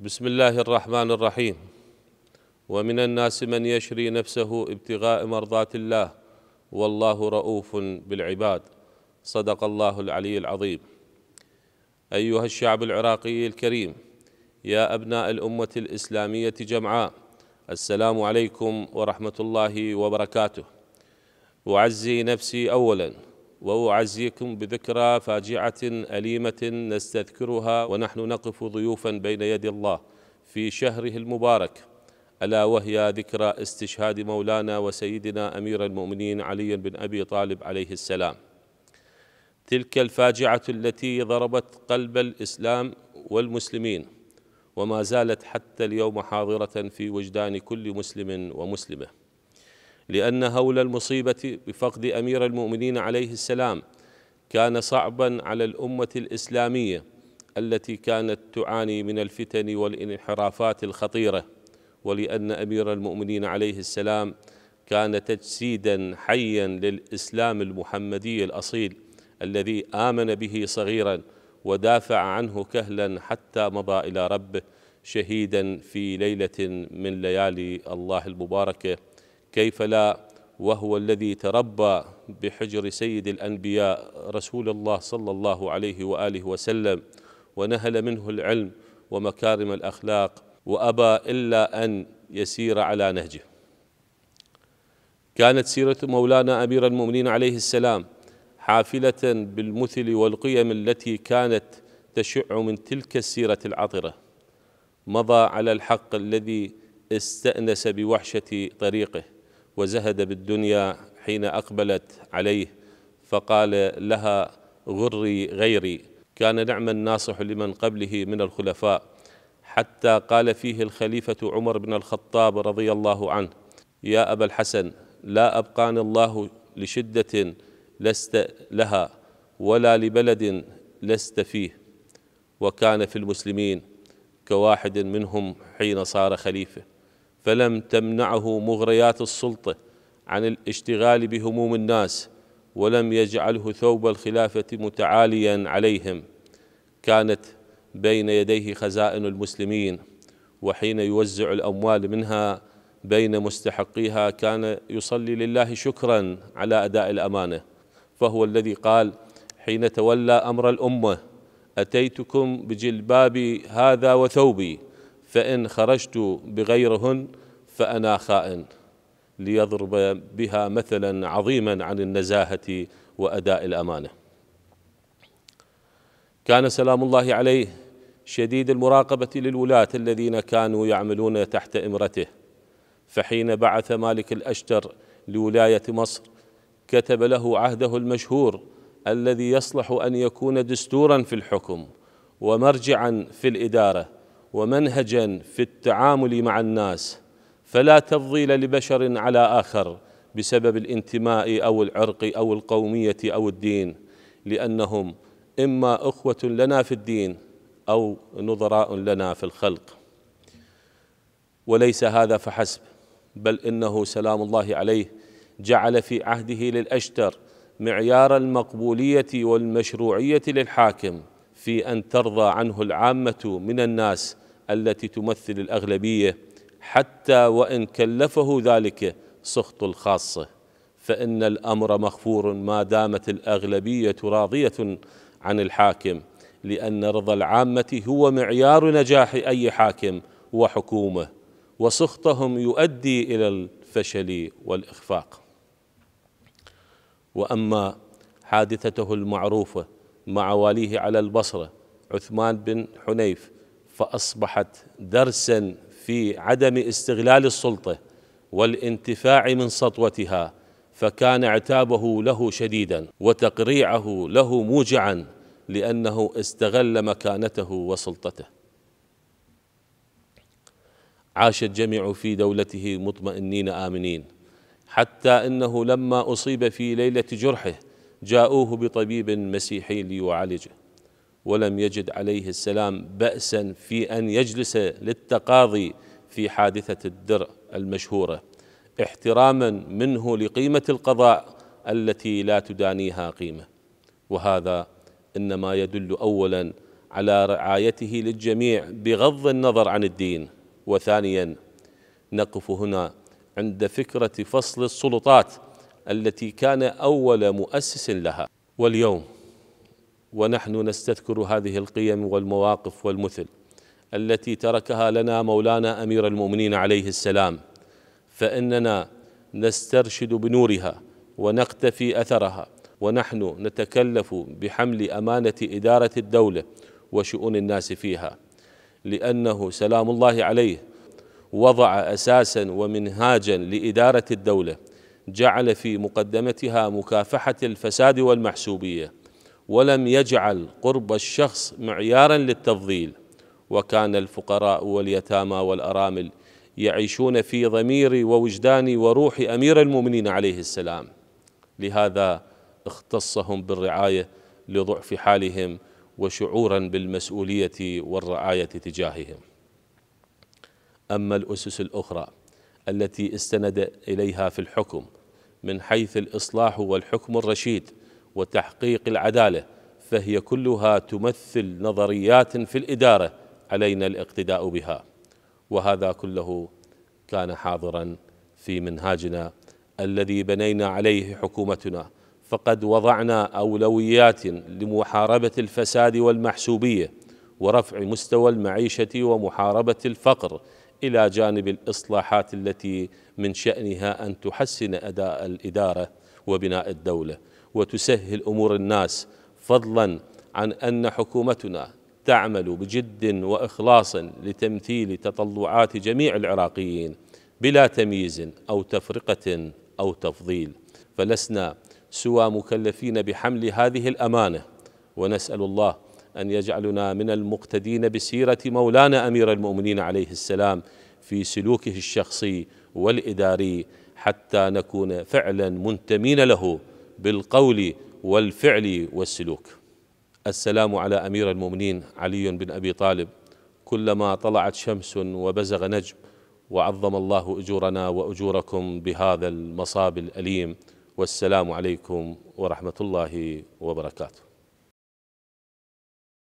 بسم الله الرحمن الرحيم ومن الناس من يشري نفسه ابتغاء مرضات الله والله رؤوف بالعباد صدق الله العلي العظيم ايها الشعب العراقي الكريم يا ابناء الامه الاسلاميه جمعاء السلام عليكم ورحمه الله وبركاته اعزي نفسي اولا واعزيكم بذكرى فاجعه اليمه نستذكرها ونحن نقف ضيوفا بين يدي الله في شهره المبارك الا وهي ذكرى استشهاد مولانا وسيدنا امير المؤمنين علي بن ابي طالب عليه السلام تلك الفاجعه التي ضربت قلب الاسلام والمسلمين وما زالت حتى اليوم حاضره في وجدان كل مسلم ومسلمه لأن هول المصيبة بفقد أمير المؤمنين عليه السلام كان صعبا على الأمة الإسلامية التي كانت تعاني من الفتن والانحرافات الخطيرة ولأن أمير المؤمنين عليه السلام كان تجسيدا حيا للإسلام المحمدي الأصيل الذي آمن به صغيرا ودافع عنه كهلا حتى مضى إلى ربه شهيدا في ليلة من ليالي الله المباركه كيف لا وهو الذي تربى بحجر سيد الانبياء رسول الله صلى الله عليه واله وسلم ونهل منه العلم ومكارم الاخلاق وابى الا ان يسير على نهجه كانت سيره مولانا امير المؤمنين عليه السلام حافله بالمثل والقيم التي كانت تشع من تلك السيره العطره مضى على الحق الذي استانس بوحشه طريقه وزهد بالدنيا حين أقبلت عليه فقال لها غري غيري كان نعم الناصح لمن قبله من الخلفاء حتى قال فيه الخليفة عمر بن الخطاب رضي الله عنه يا أبا الحسن لا أبقاني الله لشدة لست لها ولا لبلد لست فيه وكان في المسلمين كواحد منهم حين صار خليفه فلم تمنعه مغريات السلطه عن الاشتغال بهموم الناس ولم يجعله ثوب الخلافه متعاليا عليهم كانت بين يديه خزائن المسلمين وحين يوزع الاموال منها بين مستحقيها كان يصلي لله شكرا على اداء الامانه فهو الذي قال حين تولى امر الامه اتيتكم بجلبابي هذا وثوبي فإن خرجت بغيرهن فأنا خائن ليضرب بها مثلا عظيما عن النزاهة وأداء الأمانة كان سلام الله عليه شديد المراقبة للولاة الذين كانوا يعملون تحت إمرته فحين بعث مالك الأشتر لولاية مصر كتب له عهده المشهور الذي يصلح أن يكون دستورا في الحكم ومرجعا في الإدارة ومنهجا في التعامل مع الناس فلا تفضيل لبشر على اخر بسبب الانتماء او العرق او القوميه او الدين لانهم اما اخوه لنا في الدين او نظراء لنا في الخلق وليس هذا فحسب بل انه سلام الله عليه جعل في عهده للاشتر معيار المقبوليه والمشروعيه للحاكم في ان ترضى عنه العامه من الناس التي تمثل الاغلبيه حتى وان كلفه ذلك سخط الخاصه فان الامر مغفور ما دامت الاغلبيه راضيه عن الحاكم لان رضا العامه هو معيار نجاح اي حاكم وحكومه وسخطهم يؤدي الى الفشل والاخفاق واما حادثته المعروفه مع واليه على البصره عثمان بن حنيف فاصبحت درسا في عدم استغلال السلطه والانتفاع من سطوتها فكان عتابه له شديدا وتقريعه له موجعا لانه استغل مكانته وسلطته عاش الجميع في دولته مطمئنين امنين حتى انه لما اصيب في ليله جرحه جاءوه بطبيب مسيحي ليعالجه ولم يجد عليه السلام بأسا في أن يجلس للتقاضي في حادثة الدرع المشهورة احتراما منه لقيمة القضاء التي لا تدانيها قيمة وهذا إنما يدل أولا على رعايته للجميع بغض النظر عن الدين وثانيا نقف هنا عند فكرة فصل السلطات التي كان اول مؤسس لها واليوم ونحن نستذكر هذه القيم والمواقف والمثل التي تركها لنا مولانا امير المؤمنين عليه السلام فاننا نسترشد بنورها ونقتفي اثرها ونحن نتكلف بحمل امانه اداره الدوله وشؤون الناس فيها لانه سلام الله عليه وضع اساسا ومنهاجا لاداره الدوله جعل في مقدمتها مكافحه الفساد والمحسوبيه ولم يجعل قرب الشخص معيارا للتفضيل وكان الفقراء واليتامى والارامل يعيشون في ضمير ووجدان وروح امير المؤمنين عليه السلام لهذا اختصهم بالرعايه لضعف حالهم وشعورا بالمسؤوليه والرعايه تجاههم اما الاسس الاخرى التي استند اليها في الحكم من حيث الاصلاح والحكم الرشيد وتحقيق العداله فهي كلها تمثل نظريات في الاداره علينا الاقتداء بها وهذا كله كان حاضرا في منهاجنا الذي بنينا عليه حكومتنا فقد وضعنا اولويات لمحاربه الفساد والمحسوبيه ورفع مستوى المعيشه ومحاربه الفقر الى جانب الاصلاحات التي من شانها ان تحسن اداء الاداره وبناء الدوله وتسهل امور الناس فضلا عن ان حكومتنا تعمل بجد واخلاص لتمثيل تطلعات جميع العراقيين بلا تمييز او تفرقه او تفضيل فلسنا سوى مكلفين بحمل هذه الامانه ونسال الله أن يجعلنا من المقتدين بسيرة مولانا أمير المؤمنين عليه السلام في سلوكه الشخصي والإداري حتى نكون فعلا منتمين له بالقول والفعل والسلوك السلام على أمير المؤمنين علي بن أبي طالب كلما طلعت شمس وبزغ نجم وعظم الله أجورنا وأجوركم بهذا المصاب الأليم والسلام عليكم ورحمة الله وبركاته